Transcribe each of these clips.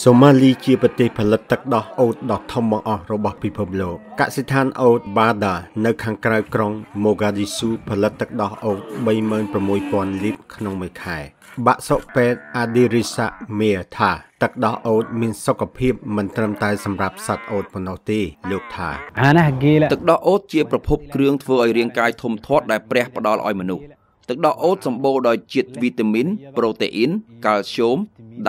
សូម៉ាលីជាប្រទេសផលិតទឹកដោះអូតដ៏ធំបង្អស់របស់ ពិភពលោកកសិដ្ឋានអូតបាដានៅខាងក្រៅក្រុងម៉ូហ្គាឌីស៊ូផលិតទឹកដោះអូត36000លីត្រក្នុងមួយខែ បាក់សុពេតអាឌីរិសាមេថាទឹកដោះអូតមាន សុខភាពមិនត្រឹមតែសម្រាប់សត្វអូតប៉ុណ្ណោះទេលោកថាទឹកដោះអូតជាប្រភពគ្រឿងធ្វើឲ្យរាងកាយធំធាត់ដែលព្រះផ្ដល់ឲ្យមនុស្សទឹកដកអូតសម្បូរដោយជាតិវីតាមីនប្រូតេអ៊ីនកាល់ស្យូម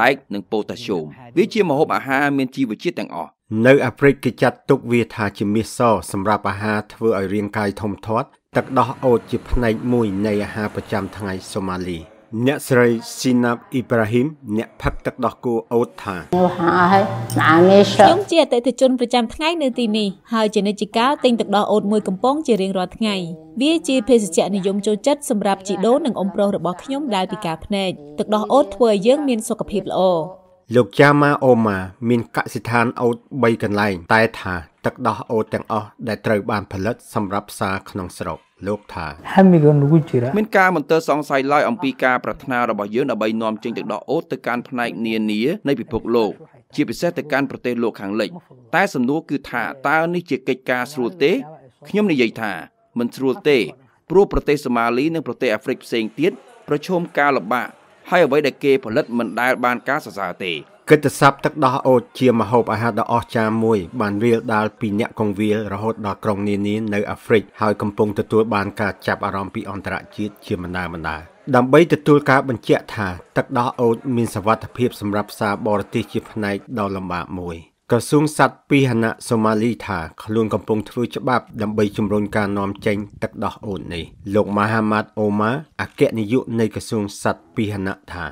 ដែកនិងប៉ូតាស្យូម វាជាម្ហូបអាហារមានជីវជាតិទាំងអស់នៅអាហ្វ្រិកគេចាត់ទុកវាថាជាមាសសសម្រាប់អាហារធ្វើឲ្យរាងកាយធំធាត់ទឹកដោះអូតជាផ្នែកមួយនៃអាហារប្រចាំថ្ងៃសូម៉ាលី។អ្នកស្រីស៊ីណាប់អ៊ីប្រាហ៊ីមអ្នកផឹកទឹកដោះគោអូតថាខ្ញុំជាអតិថិជនប្រចាំថ្ងៃនៅទីនេះហើយជានិច្ចកាលទិញទឹកដោះអូតមួយកំប៉ុងជារៀងរាល់ថ្ងៃ វាជាភេសជ្ជៈនិយមចូលចិត្តសម្រាប់ជីដូននិងអ៊ំប្រុសរបស់ខ្ញុំដែលពិការភ្នែកទឹកដោះអូតធ្វើឲ្យយើង មានសុខភាពល្អលោកចាម៉ាអូម៉ាមានកសិដ្ឋានអូត3កន្លែងតែថាទឹកដោះអូតទាំងអស់ដែលត្រូវបានផលិតសម្រាប់ផ្សារក្នុងស្រុកលោកថាមានការមន្ទិលសង្ស័យឡើយអំពីការប្រាថ្នារបស់យើងដើម្បីនាំចេញទឹកដោះអូតទៅកាន់ផ្នែកនានានៃពិភពលោក ជាពិសេសទៅកាន់ប្រទេសលោកខាងលិចតែសំណួរគឺថាតើនេះជាកិច្ចការស្រួលទេខ្ញុំនិយាយថា មិនស្រួលទេព្រោះប្រទេសសូម៉ាលីនិងប្រទេសអាហ្វ្រិកផ្សេងទៀតប្រឈមការលំបាកហើយអ្វីដែលគេផលិតមិនដែលបានការសរសើរទេកិត្តិស័ព្ទទឹកដោះអូតជាមហូបអាហារដ៏អស្ចារ្យមួយបានរៀលដាលពីអ្នកកងវាលរហូតដល់ក្រុងនានានៅអាហ្វ្រិកហើយកំពុងទទួលបានការចាប់អារម្មណ៍ពីអន្តរជាតិជាបណ្ដាបណ្ដាដើម្បីទទួលការបញ្ជាក់ថាទឹកដោះអូតមានសវត្ថភាពសម្រាប់ផ្សារបរទេសជាផ្នែកដ៏លំបាកមួយ។ក្រសួងសត្វពាហនៈសូម៉ាលីថាខ្លួនកំពុងធ្វើច្បាប់ ដើម្បីជំរុញការនាំចេញទឹកដោះអូននេះលោកម៉ាហាម៉ាត់អូម៉ាអគ្គនាយកនៃក្រសួងសត្វពាហនៈថា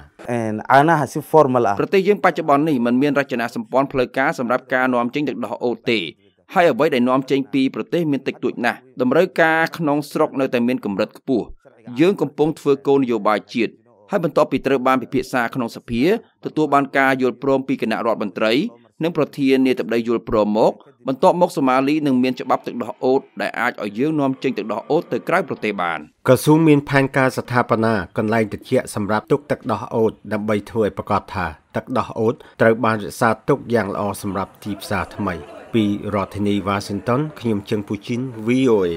ប្រទេសយើងបច្ចុប្បន្ននេះมันមានរចនាសម្ព័ន្ធផ្លូវការសម្រាប់ការនាំចេញទឹកដោះអូនទេហើយអ្វីដែលនាំចេញពីប្រទេសមានតិចតួចណាស់តម្រូវការក្នុងស្រុក នៅតែមានកម្រិតខ្ពស់យើងកំពុងធ្វើគោលនយោបាយជាតិហើយបន្ទាប់ពីត្រូវបានពិភាក្សាក្នុងសភាទទួលបានការយល់ព្រមពីគណៈរដ្ឋមន្ត្រីនិងប្រធាននាយដ្ឋបតីយល់ព្រមមកបន្ទាប់មកសូម៉ាលីនឹងមានច្បាប់ទឹកដោះអូតដែលអាចឲ្យយើងនាំចេញទឹកដោះអូតទៅក្រៅប្រទេសបានក្រសួងមានផែនការស្ថាបនាកន្លែងតិចសម្រាប់ទុកទឹកដោះអូតដើម្បីធ្វើឲ្យប្រកាសថាទឹកដោះអូតត្រូវបានរក្សាទុកយ៉ាងល្អសម្រាប់ទីផ្សារថ្មី ពីរដ្ឋធានី Washington ខ្ញុំជឹងពូជីន VOA